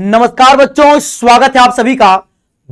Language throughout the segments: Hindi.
नमस्कार बच्चों स्वागत है आप सभी का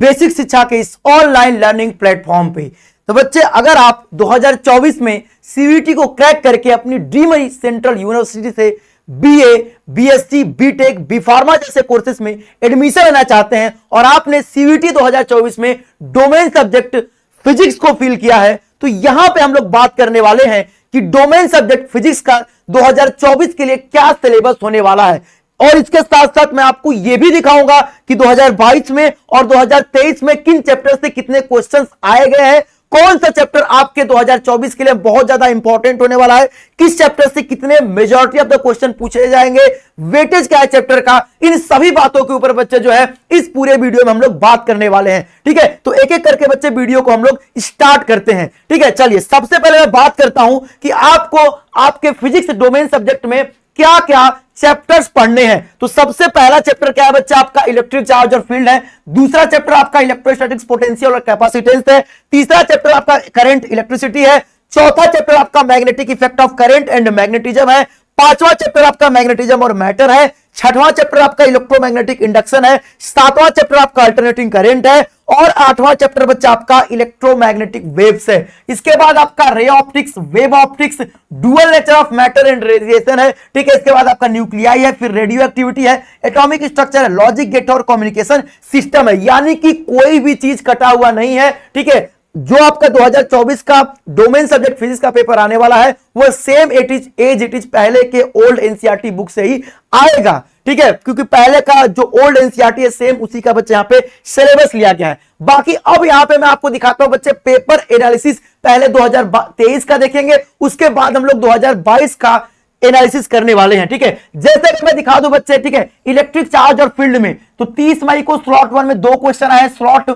बेसिक शिक्षा के इस ऑनलाइन लर्निंग प्लेटफॉर्म पे तो बच्चे अगर आप 2024 में सीवीटी को क्रैक करके अपनी ड्रीम सेंट्रल यूनिवर्सिटी से BA, BSc, BTech, B pharma जैसे कोर्सेज में एडमिशन लेना चाहते हैं और आपने सीवीटी 2024 में डोमेन सब्जेक्ट फिजिक्स को फील किया है तो यहां पर हम लोग बात करने वाले हैं कि डोमेन सब्जेक्ट फिजिक्स का 2024 के लिए क्या सिलेबस होने वाला है और इसके साथ साथ मैं आपको यह भी दिखाऊंगा कि 2022 में और 2023 में किन चैप्टर से कितने क्वेश्चन आए गए हैं कौन सा चैप्टर आपके 2024 के लिए बहुत ज्यादा इंपॉर्टेंट होने वाला है किस चैप्टर से कितने मेजोरिटी ऑफ द क्वेश्चन पूछे जाएंगे वेटेज क्या है चैप्टर का इन सभी बातों के ऊपर बच्चे जो है इस पूरे वीडियो में हम लोग बात करने वाले हैं ठीक है तो एक एक करके बच्चे वीडियो को हम लोग स्टार्ट करते हैं ठीक है चलिए सबसे पहले मैं बात करता हूं कि आपको आपके फिजिक्स डोमेन सब्जेक्ट में क्या क्या चैप्टर्स पढ़ने हैं तो सबसे पहला चैप्टर क्या है बच्चा आपका इलेक्ट्रिक चार्ज और फील्ड है दूसरा चैप्टर आपका इलेक्ट्रोस्टैटिक्स पोटेंशियल और कैपेसिटेंस है तीसरा चैप्टर आपका करंट इलेक्ट्रिसिटी है चौथा चैप्टर आपका magnetic effect of current and magnetism है पांचवा चैप्टर आपका मैग्नेटिज्म और मैटर है छठवां चैप्टर आपका इलेक्ट्रोमैग्नेटिक इंडक्शन है सातवां चैप्टर आपका अल्टरनेटिंग करंट है और आठवां चैप्टर बच्चा आपका इलेक्ट्रोमैग्नेटिक वेव्स है इसके बाद आपका ray optics wave optics dual nature of matter and radiation है ठीक है इसके बाद आपका न्यूक्लियाई है फिर रेडियो एक्टिविटी है एटॉमिक स्ट्रक्चर है लॉजिक गेट और कम्युनिकेशन सिस्टम है यानी कि कोई भी चीज कटा हुआ नहीं है ठीक है जो आपका 2024 का डोमेन सब्जेक्ट फिजिक्स का पेपर आने वाला है वो same at is as it is पहले के ओल्ड एनसीआरटी बुक से ही आएगा ठीक है क्योंकि पहले का जो ओल्ड एनसीआरटी e है सेम उसी का बच्चे यहां पे सिलेबस लिया गया है बाकी अब यहां पे मैं आपको दिखाता हूं बच्चे पेपर एनालिसिस पहले 2023 का देखेंगे उसके बाद हम लोग दो का एनालिसिस करने वाले हैं ठीक है जैसे कि मैं दिखा दूं बच्चे ठीक है इलेक्ट्रिक चार्ज और फील्ड में तो 30 मई को स्लॉट वन में दो क्वेश्चन आए स्लॉट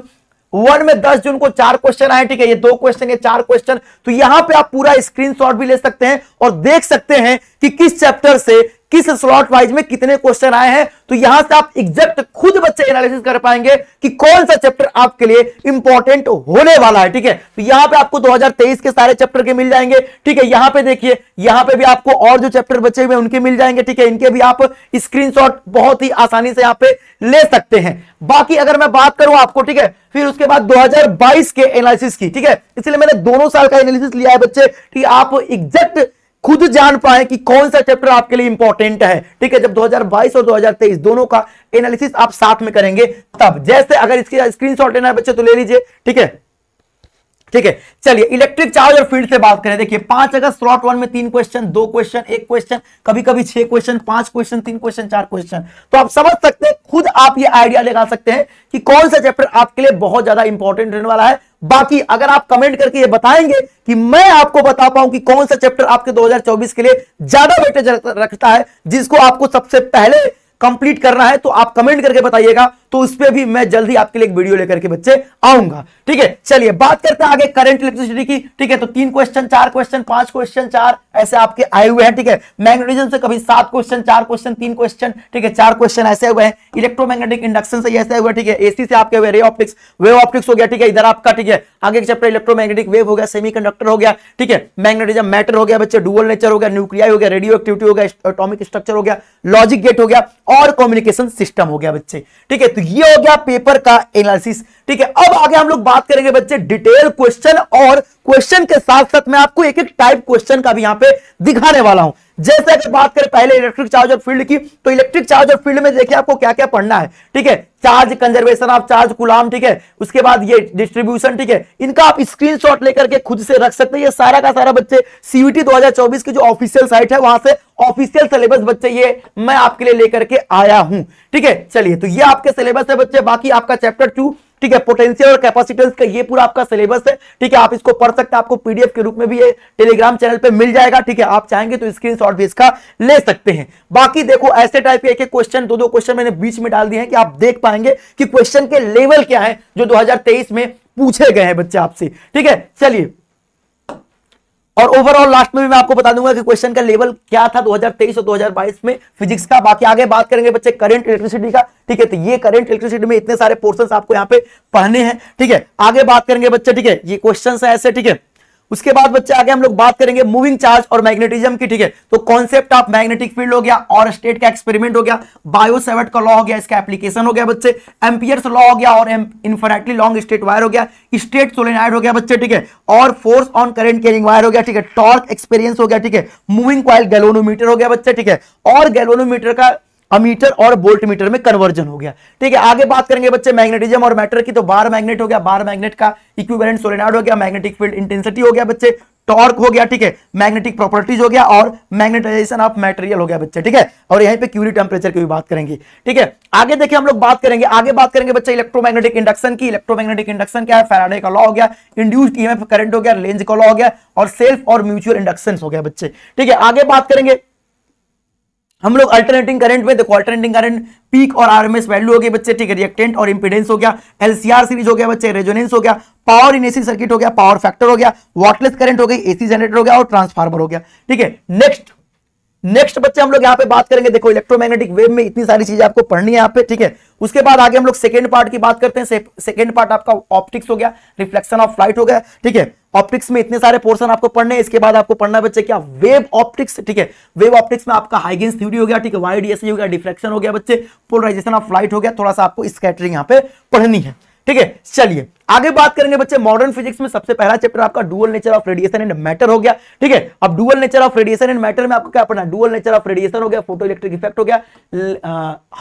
वन में दस जून को चार क्वेश्चन आए ठीक है ये दो क्वेश्चन ये चार क्वेश्चन तो यहां पे आप पूरा स्क्रीनशॉट भी ले सकते हैं और देख सकते हैं कि किस चैप्टर से किस स्लॉट वाइज में कितने क्वेश्चन आए हैं तो यहां से आप एग्जैक्ट खुद बच्चे एनालिसिस कर पाएंगे कि कौन सा चैप्टर आपके लिए इंपॉर्टेंट होने वाला है ठीक है तो यहां पे आपको 2023 के सारे चैप्टर के मिल जाएंगे ठीक है यहां पे देखिए यहां पे भी आपको और जो चैप्टर बचे हुए उनके मिल जाएंगे ठीक है इनके भी आप स्क्रीन बहुत ही आसानी से यहां पर ले सकते हैं बाकी अगर मैं बात करूं आपको ठीक है फिर उसके बाद 2022 के एनालिसिस की ठीक है इसलिए मैंने दोनों साल का एनालिसिस लिया है बच्चे ठीक है आप एग्जैक्ट खुद जान पाए कि कौन सा चैप्टर आपके लिए इंपॉर्टेंट है ठीक है जब 2022 और 2023 दोनों का एनालिसिस आप साथ में करेंगे तब जैसे अगर इसके स्क्रीनशॉट लेना है बच्चे तो ले लीजिए ठीक है ठीक है चलिए इलेक्ट्रिक चार्ज और फील्ड से बात करें देखिए पांच अगस्त स्लॉट वन में तीन क्वेश्चन दो क्वेश्चन एक क्वेश्चन कभी कभी छह क्वेश्चन पांच क्वेश्चन तीन क्वेश्चन चार क्वेश्चन तो आप समझ सकते हैं खुद आप ये आइडिया लगा सकते हैं कि कौन सा चैप्टर आपके लिए बहुत ज्यादा इंपॉर्टेंट रहने वाला है बाकी अगर आप कमेंट करके ये बताएंगे कि मैं आपको बता पाऊं कि कौन सा चैप्टर आपके 2024 के लिए ज्यादा वेटेज रखता है जिसको आपको सबसे पहले कंप्लीट करना है तो आप कमेंट करके बताइएगा तो उस पर भी मैं जल्दी आपके लिए एक वीडियो लेकर के बच्चे आऊंगा ठीक है चलिए बात करते हैं आगे करंट इलेक्ट्रिसिटी की ठीक है तो तीन क्वेश्चन चार क्वेश्चन पांच क्वेश्चन चार ऐसे आपके आए हुए हैं ठीक है मैग्नेटिज्म से कभी सात क्वेश्चन चार क्वेश्चन तीन क्वेश्चन ठीक है चार क्वेश्चन ऐसे हुए हैं इलेक्ट्रोमैग्नेटिक इंडक्शन से ऐसे हुआ ठीक है एसी से आपके हुए रे ऑप्टिक्स वेव ऑप्टिक्स हो गया ठीक है इधर आपका ठीक है आगे के चैप्टर इलेक्ट्रोमैग्नेटिक वेव हो गया सेमीकंडक्टर हो गया ठीक है मैग्नेटिज्म मैटर हो गया बच्चे डुअल नेचर हो गया न्यूक्लियाई हो गया रेडियो एक्टिविटी हो गया एटॉमिक स्ट्रक्चर हो गया लॉजिक गेट हो गया और कम्युनिकेशन सिस्टम हो गया बच्चे ठीक है तो ये हो गया पेपर का एनालिसिस ठीक है अब आगे हम लोग बात करेंगे बच्चे डिटेल क्वेश्चन और क्वेश्चन के साथ साथ मैं आपको एक एक टाइप क्वेश्चन का भी यहां पे दिखाने वाला हूं जैसे अगर बात करें पहले इलेक्ट्रिक चार्ज और फील्ड की तो इलेक्ट्रिक चार्ज और फील्ड में देखिए आपको क्या क्या पढ़ना है ठीक है चार्ज कंजर्वेशन ऑफ चार्ज गुलाम ठीक है उसके बाद ये डिस्ट्रीब्यूशन ठीक है इनका आप स्क्रीन लेकर के खुद से रख सकते हैं ये सारा का सारा बच्चे सीयूटी दो की जो ऑफिशियल साइट है वहां से ऑफिशियल सिलेबस बच्चे ये मैं आपके लिए लेकर के आया हूं ठीक है चलिए तो ये आपके सिलेबस है बच्चे बाकी आपका चैप्टर टू ठीक है पोटेंशियल और कैपेसिटेंस का ये पूरा आपका सिलेबस है ठीक है आप इसको पढ़ सकते हैं आपको पीडीएफ के रूप में भी ये टेलीग्राम चैनल पे मिल जाएगा ठीक है आप चाहेंगे तो शॉट भी इसका ले सकते हैं बाकी देखो ऐसे टाइप के एक एक क्वेश्चन दो दो क्वेश्चन मैंने बीच में डाल दिए हैं कि आप देख पाएंगे कि क्वेश्चन के लेवल क्या है जो दो में पूछे गए हैं बच्चे आपसे ठीक है चलिए और ओवरऑल लास्ट में भी मैं आपको बता दूंगा कि क्वेश्चन का लेवल क्या था 2023 और 2022 में फिजिक्स का बाकी आगे बात करेंगे बच्चे करंट इलेक्ट्रिसिटी का ठीक है तो ये करंट इलेक्ट्रिसिटी में इतने सारे पोर्सन आपको यहाँ पे पढ़ने हैं ठीक है आगे बात करेंगे बच्चे ठीक है ये क्वेश्चन है ऐसे ठीक है उसके बाद बच्चे आगे हम लोग बात करेंगे मूविंग चार्ज और मैग्नेटिज्म की ठीक है तो कॉन्सेप्ट ऑफ मैग्नेटिक फील्ड हो गया और स्टेट का एक्सपेरिमेंट हो गया बायोसेवेट का लॉ हो गया इसका एप्लीकेशन हो गया बच्चे एम्पियर्स लॉ हो गया और इन्फिनेटली लॉन्ग स्टेट वायर हो गया स्टेट सोलेनाइड हो गया बच्चे ठीक है और force on current carrying wire हो गया ठीक है टॉर्क एक्सपीरियंस हो गया ठीक है मूविंग क्वाइल गैलोनोमीटर हो गया बच्चे ठीक है और गैलोनोमीटर का अमीटर और बोल्ट मीटर में कन्वर्जन हो गया ठीक है आगे बात करेंगे बच्चे मैग्नेटिज्म और मैटर की तो बार मैग्नेट हो गया बार मैग्नेट का इक्विवेलेंट सोलेनाइड हो गया मैग्नेटिक फील्ड इंटेंसिटी हो गया बच्चे टॉर्क हो गया ठीक है मैग्नेटिक प्रॉपर्टीज हो गया और मैग्नेटाइजेशन ऑफ मटेरियल हो गया बच्चे ठीक है और यहीं पे क्यूरी टेम्परेचर की भी बात करेंगे ठीक है आगे देखिए हम लोग बात करेंगे आगे बात करेंगे बच्चे इलेक्ट्रोमैग्नेटिक इंडक्शन की इलेक्ट्रोमैग्नेटिक इंडक्शन क्या है फेराडे का लॉ हो गया इंड्यूस्ड ईएमएफ करंट हो गया रेंज का लॉ हो गया और सेल्फ और म्यूचुअल इंडक्शन हो गया बच्चे ठीक है आगे बात करेंगे हम लोग अल्टरनेटिंग करंट में देखो अल्टरनेटिंग करंट पीक और आरएमएस वैल्यू हो गई बच्चे ठीक है रिएक्टेंट और इंपीडेंस हो गया एलसीआर सीरीज हो गया बच्चे रेजोनेंस हो गया पावर इन एसी सर्किट हो गया पावर फैक्टर हो गया वॉटलेस करंट हो गई एसी जनरेटर हो गया और ट्रांसफार्मर हो गया ठीक है नेक्स्ट नेक्स्ट बच्चे हम लोग यहाँ पे बात करेंगे देखो इलेक्ट्रोमैग्नेटिक वेव में इतनी सारी चीजें आपको पढ़नी है यहाँ पे ठीक है उसके बाद आगे हम लोग सेकेंड पार्ट की बात करते हैं सेकंड सेकेंड पार्ट आपका ऑप्टिक्स हो गया रिफ्लेक्शन ऑफ लाइट हो गया ठीक है ऑप्टिक्स में इतने सारे पोर्सन आपको पढ़ने इसके बाद आपको पढ़ना है बच्चे क्या वेव ऑप्टिक्स ठीक है वेव ऑप्टिक्स में आपका हाइगेंस थ्यूरी हो गया ठीक है वाई e हो गया डिफ्लेक्शन हो गया बच्चे पोलराइजेशन ऑफ लाइट हो गया थोड़ा सा आपको स्कैटरिंग यहाँ पे पढ़नी है ठीक है चलिए आगे बात करेंगे बच्चे मॉडर्न फिजिक्स में सबसे पहला चैप्टर आपका dual nature of radiation and matter हो गया ठीक है अब dual nature of radiation and matter में आपको क्या पढ़ना डुअल नेचर ऑफ रेडिएशन हो गया फोटो इलेक्ट्रिक इफेक्ट हो गया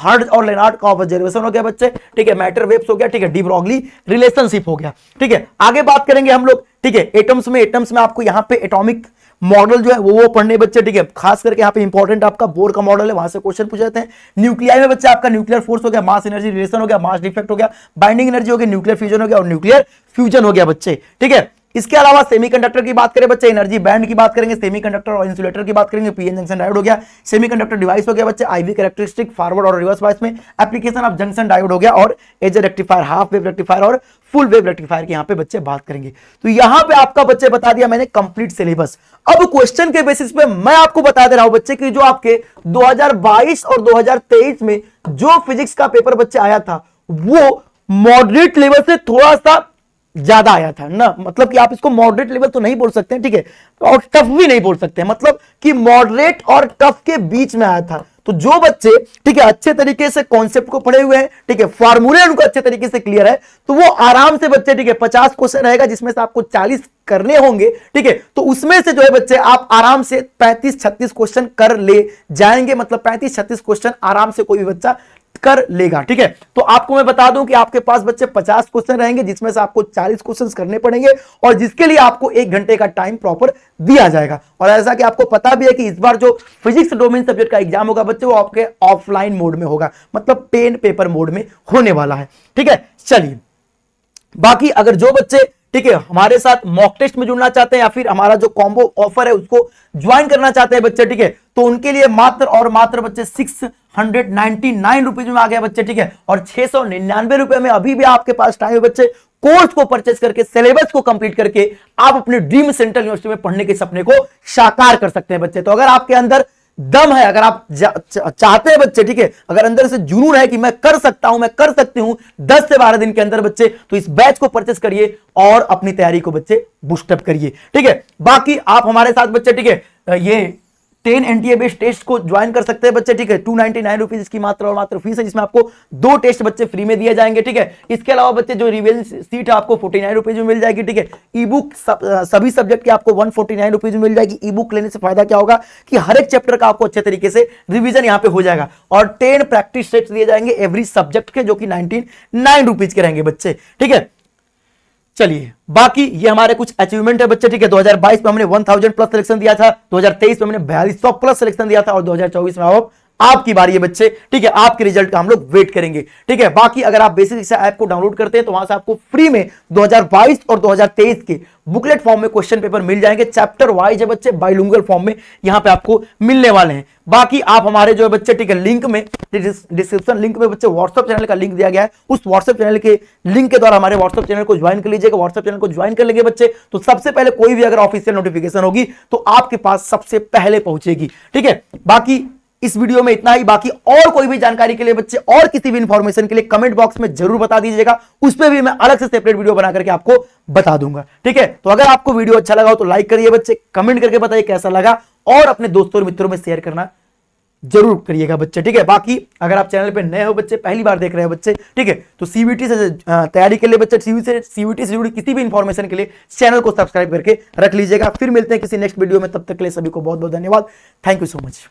हार्ड और लेनार्ड का ऑब्जर्वेशन हो गया बच्चे ठीक है मैटर वेव्स हो गया ठीक है डिब्रॉगली रिलेशनशिप हो गया ठीक है आगे बात करेंगे हम लोग ठीक है एटम्स में एटम्स में आपको यहाँ पे एटॉमिक मॉडल जो है वो वो पढ़ने बच्चे ठीक है खास करके यहाँ पे इंपॉर्टेंट आपका बोर का मॉडल है वहां से क्वेश्चन पूछ जाते हैं न्यूक्लियर में बच्चे आपका न्यूक्लियर फोर्स हो गया मास एनर्जी रिलेशन हो गया मास डिफेक्ट हो गया बाइंडिंग एनर्जी हो गया न्यूक्लियर फ्यूजन हो गया और न्यूक्लियर फ्यूजन हो गया बच्चे ठीक है इसके अलावा सेमीकंडक्टर की बात करें बच्चे एनर्जी बैंड की बात करेंगे सेमीकंडक्टर और इंसुलेटर की बात करेंगे पीएन जंक्शन डायोड हो गया सेमीकंडक्टर डिवाइस हो गया बच्चे आईवी कैरेक्टरिस्टिक फॉरवर्ड और रिवर्स वाइस में एप्लीकेशन ऑफ जंक्शन डायोड हो गया और as rectifier half wave rectifier और फुल वेव रेक्टिफायर की यहाँ पे बच्चे बात करेंगे तो यहाँ पे आपका बच्चे बता दिया मैंने कंप्लीट सिलेबस अब क्वेश्चन के बेसिस पे मैं आपको बता दे रहा हूं बच्चे की जो आपके दो और दो में जो फिजिक्स का पेपर बच्चे आया था वो मॉडरेट लेवल से थोड़ा सा ज्यादा आया था ना मतलब कि आप इसको मॉडरेट लेवल तो नहीं बोल सकते ठीक है और टफ भी नहीं बोल सकते मतलब कि मॉडरेट और टफ के बीच में आया था तो जो बच्चे ठीक है अच्छे तरीके से कॉन्सेप्ट को पढ़े हुए हैं ठीक है फॉर्मूले उनको अच्छे तरीके से क्लियर है तो वो आराम से बच्चे ठीक है पचास क्वेश्चन रहेगा जिसमें से आपको चालीस करने होंगे ठीक है तो उसमें से जो है बच्चे आप आराम से पैंतीस छत्तीस क्वेश्चन कर ले जाएंगे मतलब पैंतीस छत्तीस क्वेश्चन आराम से कोई भी बच्चा कर लेगा ठीक है तो आपको मैं बता दूं कि आपके पास बच्चे 50 क्वेश्चन रहेंगे जिसमें से आपको 40 क्वेश्चंस करने पड़ेंगे और जिसके लिए आपको एक घंटे का टाइम प्रॉपर दिया जाएगा और ऐसा कि आपको पता भी है कि इस बार जो फिजिक्स डोमेन सब्जेक्ट का एग्जाम होगा बच्चे वो आपके ऑफलाइन मोड में होगा मतलब पेन पेपर मोड में होने वाला है ठीक है चलिए बाकी अगर जो बच्चे ठीक है हमारे साथ मॉक टेस्ट में जुड़ना चाहते हैं या फिर हमारा जो कॉम्बो ऑफर है उसको ज्वाइन करना चाहते हैं बच्चे ठीक है तो उनके लिए मात्र और मात्र बच्चे six hundred ninety nine rupees में आ गया बच्चे ठीक है और छह सौ निन्यानवे रुपए में अभी भी आपके पास टाइम है बच्चे कोर्स को परचेस करके सिलेबस को कंप्लीट करके आप अपने ड्रीम सेंट्रल यूनिवर्सिटी में पढ़ने के सपने को साकार कर सकते हैं बच्चे तो अगर आपके अंदर दम है अगर आप चाहते हैं बच्चे ठीक है अगर अंदर से जुनून है कि मैं कर सकता हूं मैं कर सकती हूं दस से बारह दिन के अंदर बच्चे तो इस बैच को परचेस करिए और अपनी तैयारी को बच्चे बुस्टअप करिए ठीक है बाकी आप हमारे साथ बच्चे ठीक है ये टेन ए बेस्ड टेस्ट को ज्वाइन कर सकते हैं बच्चे ठीक है टू नाइनटी नाइन रुपीज इसकी मात्र और मात्र फीस है जिसमें आपको दो टेस्ट बच्चे फ्री में दिए जाएंगे ठीक है इसके अलावा बच्चे जो रिवेल सीट है आपको फोर्टी नाइन रुपीज में मिल जाएगी ठीक है ई बुक सभी सब्जेक्ट की आपको वन फोर्टी नाइन रुपीज में मिल जाएगी ई बुक लेने से फायदा क्या होगा कि हर एक चैप्टर का आपको अच्छे तरीके से रिविजन यहाँ पे हो जाएगा और टेन प्रैक्टिस सेट दिए जाएंगे एवरी सब्जेक्ट के जो कि नाइनटीन नाइन रुपीज के रहेंगे बच्चे ठीक है चलिए बाकी ये हमारे कुछ अचीवमेंट है बच्चे ठीक है 2022 में हमने 1000 प्लस सिलेक्शन दिया था 2023 में हमने बयालीस प्लस सिलेक्शन दिया था और 2024 में आप आपकी बारी है बच्चे ठीक है आपके रिजल्ट का हम लोग वेट करेंगे ठीक है बाकी अगर आप बेसिक शिक्षा ऐप को डाउनलोड करते हैं तो वहां से आपको फ्री में 2022 और 2023 के बुकलेट फॉर्म में क्वेश्चन पेपर मिल जाएंगे चैप्टर वाइज है बच्चे बाइलुंगल फॉर्म में यहाँ पे आपको मिलने वाले हैं बाकी आप हमारे जो है बच्चे ठीक है लिंक में डिस्क्रिप्शन लिंक में बच्चे व्हाट्सएप चैनल का लिंक दिया गया है उस व्हाट्सएप चैनल के लिंक के द्वारा हमारे व्हाट्सएप चैनल को ज्वाइन कर लीजिएगा व्हाट्सएप चैनल को ज्वाइन कर लेंगे बच्चे तो सबसे पहले कोई भी अगर ऑफिशियल नोटिफिकेशन होगी तो आपके पास सबसे पहले पहुंचेगी ठीक है बाकी इस वीडियो में इतना ही बाकी और कोई भी जानकारी के लिए बच्चे और किसी भी इंफॉर्मेशन के लिए कमेंट बॉक्स में जरूर बता दीजिएगा उस पर भी मैं अलग से सेपरेट वीडियो बना करके आपको बता दूंगा ठीक है तो अगर आपको वीडियो अच्छा लगा हो तो लाइक करिए बच्चे कमेंट करके बताइए कैसा लगा और अपने दोस्तों और मित्रों में शेयर करना जरूर करिएगा बच्चे ठीक है बाकी अगर आप चैनल पर नए हो बच्चे पहली बार देख रहे हो बच्चे ठीक है तो सीवीटी से तैयारी के लिए बच्चे से सीबीटी से जुड़ी किसी भी इंफॉर्मेशन के लिए चैनल को सब्सक्राइब करके रख लीजिएगा फिर मिलते हैं किसी नेक्स्ट वीडियो में तब तक के लिए सभी को बहुत बहुत धन्यवाद थैंक यू सो मच